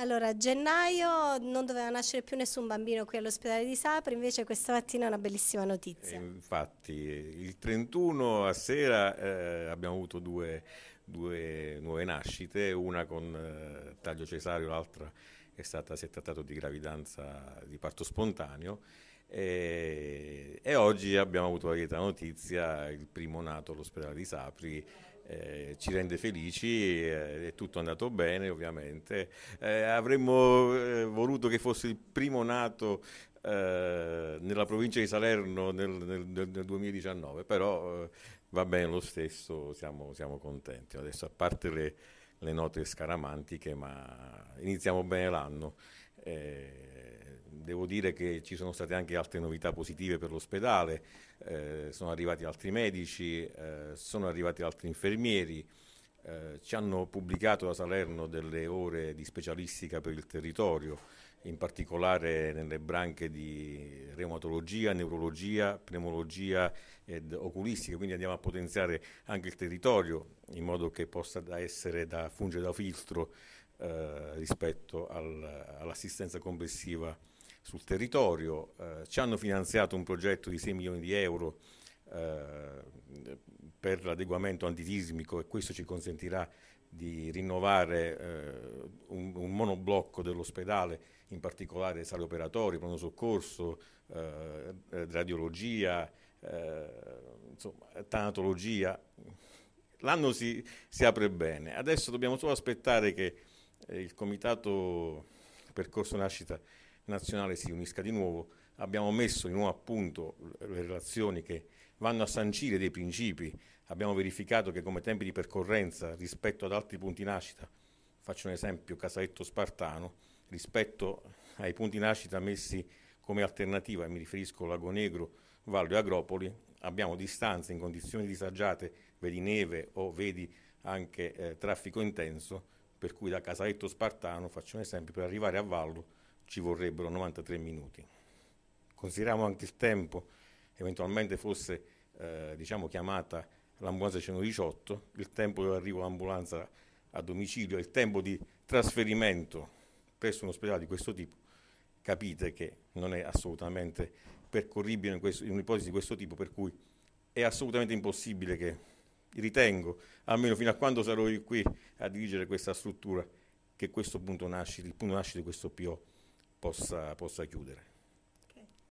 Allora, a gennaio non doveva nascere più nessun bambino qui all'ospedale di Sapri, invece questa mattina è una bellissima notizia. Eh, infatti, il 31 a sera eh, abbiamo avuto due, due, nuove nascite, una con eh, taglio cesareo, l'altra è stata, si è trattato di gravidanza di parto spontaneo. E, e oggi abbiamo avuto la lieta notizia, il primo nato all'ospedale di Sapri eh, ci rende felici, eh, è tutto andato bene ovviamente. Eh, avremmo eh, voluto che fosse il primo nato eh, nella provincia di Salerno nel, nel, nel 2019, però eh, va bene lo stesso, siamo, siamo contenti. Adesso a parte le, le note scaramantiche, ma iniziamo bene l'anno. Eh, devo dire che ci sono state anche altre novità positive per l'ospedale, eh, sono arrivati altri medici, eh, sono arrivati altri infermieri, eh, ci hanno pubblicato da Salerno delle ore di specialistica per il territorio, in particolare nelle branche di reumatologia, neurologia, pneumologia ed oculistica, quindi andiamo a potenziare anche il territorio in modo che possa da essere da fungere da filtro eh, rispetto al, all'assistenza complessiva sul territorio. Eh, ci hanno finanziato un progetto di 6 milioni di euro eh, per l'adeguamento antitismico e questo ci consentirà di rinnovare eh, un, un, monoblocco dell'ospedale, in particolare sale operatori, pronto soccorso, eh, eh, radiologia, eh, insomma, tanatologia. L'anno si, si apre bene, adesso dobbiamo solo aspettare che eh, il Comitato Percorso Nascita Nazionale si unisca di nuovo, abbiamo messo di nuovo a punto le relazioni che vanno a sancire dei principi, abbiamo verificato che come tempi di percorrenza rispetto ad altri punti nascita, faccio un esempio Casaletto Spartano, rispetto ai punti nascita messi come alternativa, mi riferisco a Lago Negro, Vallo e Agropoli, abbiamo distanze in condizioni disagiate, vedi neve o vedi anche eh, traffico intenso, per cui da Casaletto Spartano, faccio un esempio, per arrivare a Vallo ci vorrebbero 93 minuti. Consideriamo anche il tempo, eventualmente fosse eh, diciamo chiamata l'ambulanza 118, il tempo dell'arrivo all'ambulanza a domicilio, il tempo di trasferimento presso un ospedale di questo tipo, capite che non è assolutamente percorribile in, questo, in un'ipotesi di questo tipo, per cui è assolutamente impossibile che ritengo, almeno fino a quando sarò io qui a dirigere questa struttura, che questo punto nascita, il punto nascita di questo PO possa, possa chiudere.